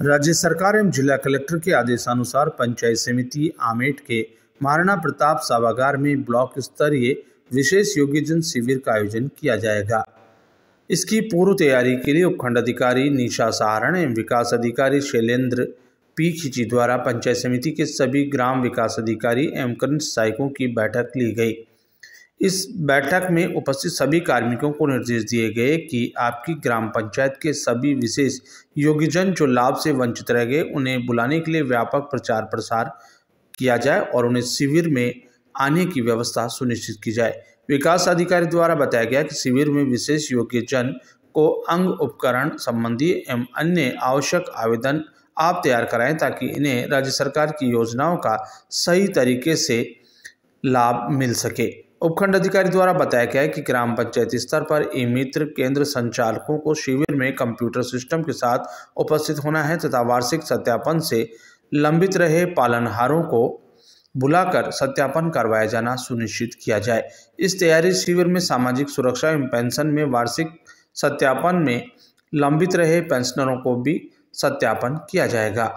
राज्य सरकार एवं जिला कलेक्टर के आदेशानुसार पंचायत समिति आमेट के महाराणा प्रताप सभागार में ब्लॉक स्तरीय विशेष योग्यजन शिविर का आयोजन किया जाएगा इसकी पूर्व तैयारी के लिए उपखंड अधिकारी निशा सहारण एवं विकास अधिकारी शैलेंद्र पी खिची द्वारा पंचायत समिति के सभी ग्राम विकास अधिकारी एवं कनिष्ठ सहायकों की बैठक ली गई इस बैठक में उपस्थित सभी कार्मिकों को निर्देश दिए गए कि आपकी ग्राम पंचायत के सभी विशेष योग्यजन जो लाभ से वंचित रह गए उन्हें बुलाने के लिए व्यापक प्रचार प्रसार किया जाए और उन्हें शिविर में आने की व्यवस्था सुनिश्चित की जाए विकास अधिकारी द्वारा बताया गया कि शिविर में विशेष योग्यजन को अंग उपकरण संबंधी एवं अन्य आवश्यक आवेदन आप तैयार कराएं ताकि इन्हें राज्य सरकार की योजनाओं का सही तरीके से लाभ मिल सके उपखंड अधिकारी द्वारा बताया गया है कि ग्राम पंचायत स्तर पर ई मित्र केंद्र संचालकों को शिविर में कंप्यूटर सिस्टम के साथ उपस्थित होना है तथा वार्षिक सत्यापन से लंबित रहे पालनहारों को बुलाकर सत्यापन करवाया जाना सुनिश्चित किया जाए इस तैयारी शिविर में सामाजिक सुरक्षा एवं पेंशन में वार्षिक सत्यापन में लंबित रहे पेंशनरों को भी सत्यापन किया जाएगा